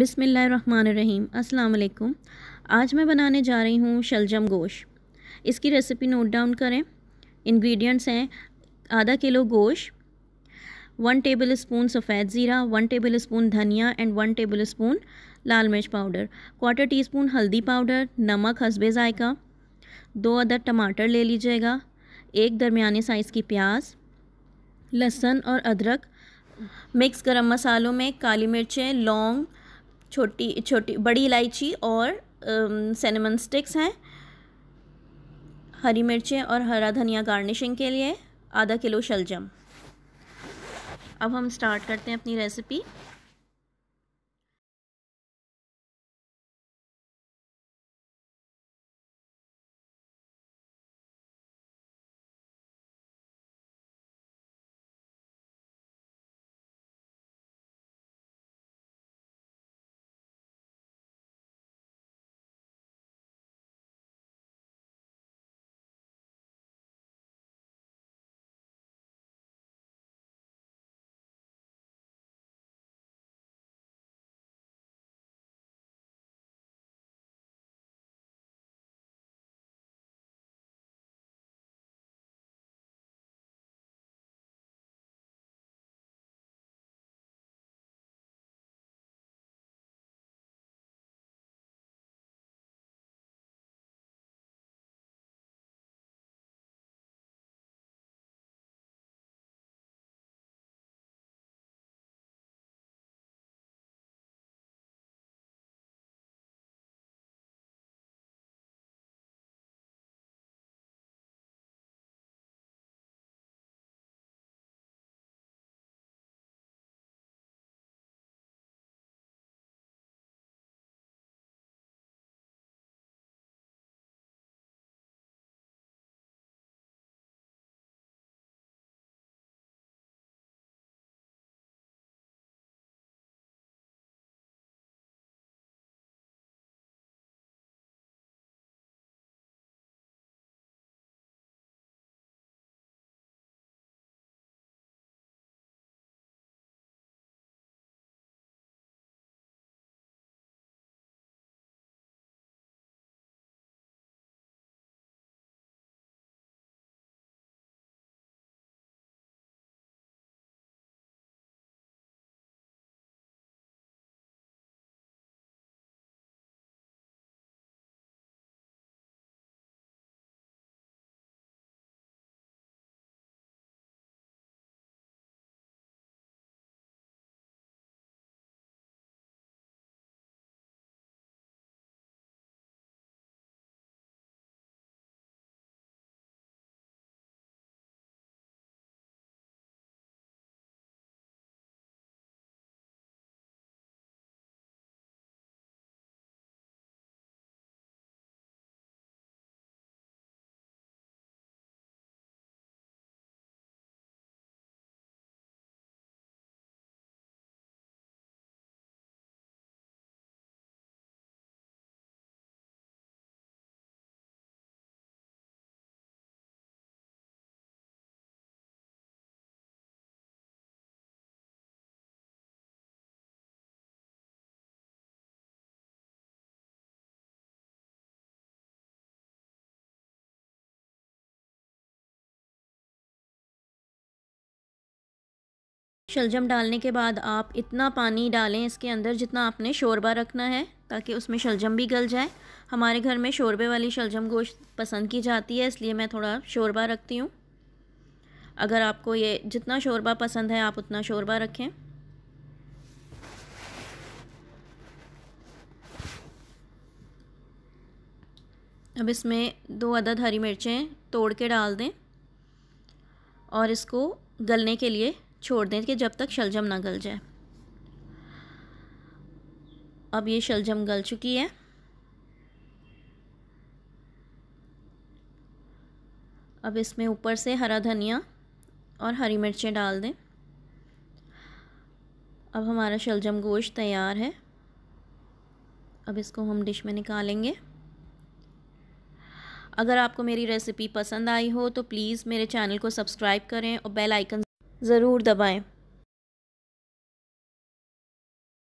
बिसमीम् अल्लाम आज मैं बनाने जा रही हूँ शलजम गोश इसकी रेसिपी नोट डाउन करें इंग्रेडिएंट्स हैं आधा किलो गोश वन टेबल स्पून सफ़ेद ज़ीरा वन टेबल स्पून धनिया एंड वन टेबल स्पून लाल मिर्च पाउडर क्वार्टर टी स्पून हल्दी पाउडर नमक हसबे ज़ायका दो अदर टमाटर ले लीजिएगा एक दरमियाने साइज़ की प्याज लहसुन और अदरक मिक्स गरम मसालों में काली मिर्चें लौंग छोटी छोटी बड़ी इलायची और सिनेमन स्टिक्स हैं हरी मिर्चें और हरा धनिया गार्निशिंग के लिए आधा किलो शलजम अब हम स्टार्ट करते हैं अपनी रेसिपी शलजम डालने के बाद आप इतना पानी डालें इसके अंदर जितना आपने शोरबा रखना है ताकि उसमें शलजम भी गल जाए हमारे घर में शोरबे वाली शलजम गोश्त पसंद की जाती है इसलिए मैं थोड़ा शोरबा रखती हूँ अगर आपको ये जितना शोरबा पसंद है आप उतना शोरबा रखें अब इसमें दो अदद हरी मिर्चें तोड़ के डाल दें और इसको गलने के लिए छोड़ दें कि जब तक शलजम ना गल जाए अब ये शलजम गल चुकी है अब इसमें ऊपर से हरा धनिया और हरी मिर्चें डाल दें अब हमारा शलजम गोश्त तैयार है अब इसको हम डिश में निकालेंगे अगर आपको मेरी रेसिपी पसंद आई हो तो प्लीज़ मेरे चैनल को सब्सक्राइब करें और बेल आइकन ज़रूर दबाएँ